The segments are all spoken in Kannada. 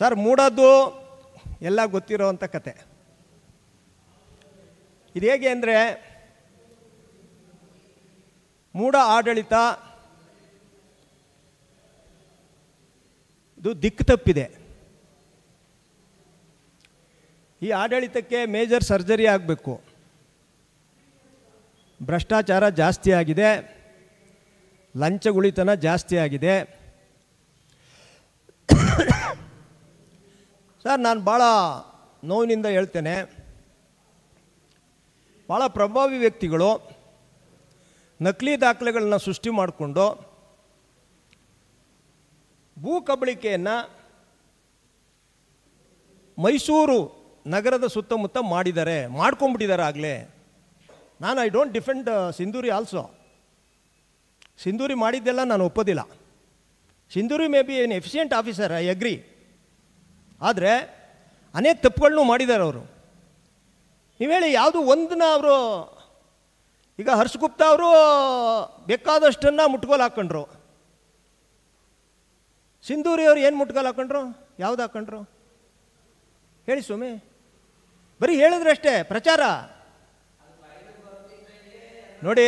ಸರ್ ಮೂಡೋದು ಎಲ್ಲ ಗೊತ್ತಿರೋವಂಥ ಕತೆ ಇದು ಹೇಗೆ ಅಂದರೆ ಮೂಡ ಆಡಳಿತ ಇದು ದಿಕ್ಕು ತಪ್ಪಿದೆ ಈ ಆಡಳಿತಕ್ಕೆ ಮೇಜರ್ ಸರ್ಜರಿ ಆಗಬೇಕು ಭ್ರಷ್ಟಾಚಾರ ಜಾಸ್ತಿ ಆಗಿದೆ ಲಂಚಗುಳಿತನ ಜಾಸ್ತಿ ಆಗಿದೆ ಸರ್ ನಾನು ಭಾಳ ನೋವಿನಿಂದ ಹೇಳ್ತೇನೆ ಭಾಳ ಪ್ರಭಾವಿ ವ್ಯಕ್ತಿಗಳು ನಕಲಿ ದಾಖಲೆಗಳನ್ನ ಸೃಷ್ಟಿ ಮಾಡಿಕೊಂಡು ಭೂ ಕಬಳಿಕೆಯನ್ನು ಮೈಸೂರು ನಗರದ ಸುತ್ತಮುತ್ತ ಮಾಡಿದ್ದಾರೆ ಮಾಡ್ಕೊಂಡ್ಬಿಟ್ಟಿದ್ದಾರೆ ಆಗಲೇ ನಾನು I don't defend uh, Sindhuri also Sindhuri ಮಾಡಿದ್ದೆಲ್ಲ ನಾನು ಒಪ್ಪೋದಿಲ್ಲ Sindhuri may be an efficient officer I agree ಆದರೆ ಅನೇಕ ತಪ್ಪುಗಳನ್ನೂ ಮಾಡಿದ್ದಾರೆ ಅವರು ನೀವು ಹೇಳಿ ಯಾವುದು ಒಂದನ್ನ ಅವರು ಈಗ ಹರ್ಷಗುಪ್ತ ಅವರು ಬೇಕಾದಷ್ಟನ್ನು ಮುಟ್ಕೋಲು ಹಾಕ್ಕೊಂಡ್ರು ಸಿಂಧೂರಿ ಅವರು ಏನು ಮುಟ್ಗೋಲು ಹಾಕೊಂಡ್ರು ಯಾವ್ದು ಹಾಕ್ಕೊಂಡ್ರು ಹೇಳಿ ಸ್ವಾಮಿ ಬರೀ ಹೇಳಿದ್ರೆ ಅಷ್ಟೇ ಪ್ರಚಾರ ನೋಡಿ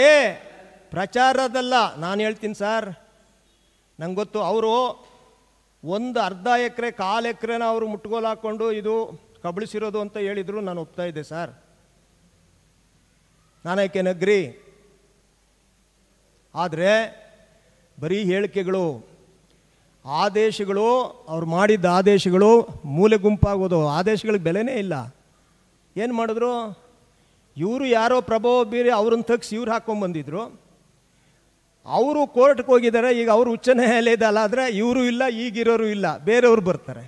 ಪ್ರಚಾರದಲ್ಲ ನಾನು ಹೇಳ್ತೀನಿ ಸರ್ ನಂಗೆ ಗೊತ್ತು ಅವರು ಒಂದು ಅರ್ಧ ಎಕರೆ ಕಾಲು ಎಕರೆನ ಅವರು ಮುಟ್ಗೋಲು ಹಾಕ್ಕೊಂಡು ಇದು ಕಬಳಿಸಿರೋದು ಅಂತ ಹೇಳಿದರು ನಾನು ಒಪ್ತಾ ಇದ್ದೆ ಸರ್ ನಾನು ನಗ್ರಿ ಆದರೆ ಬರೀ ಹೇಳಿಕೆಗಳು ಆದೇಶಗಳು ಅವ್ರು ಮಾಡಿದ್ದ ಆದೇಶಗಳು ಮೂಲೆ ಗುಂಪಾಗೋದು ಆದೇಶಗಳಿಗೆ ಬೆಲೆನೇ ಇಲ್ಲ ಏನು ಮಾಡಿದ್ರು ಇವರು ಯಾರೋ ಪ್ರಭಾವ ಬೀರಿ ಅವ್ರನ್ನ ತಗ್ಸಿ ಇವ್ರು ಹಾಕ್ಕೊಂಬಂದಿದ್ರು ಅವರು ಕೋರ್ಟ್ಗೆ ಹೋಗಿದ್ದಾರೆ ಈಗ ಅವರು ಉಚ್ಚ ನ್ಯಾಯಾಲಯದಲ್ಲಾದರೆ ಇವರು ಇಲ್ಲ ಈಗಿರೋರು ಇಲ್ಲ ಬೇರೆಯವರು ಬರ್ತಾರೆ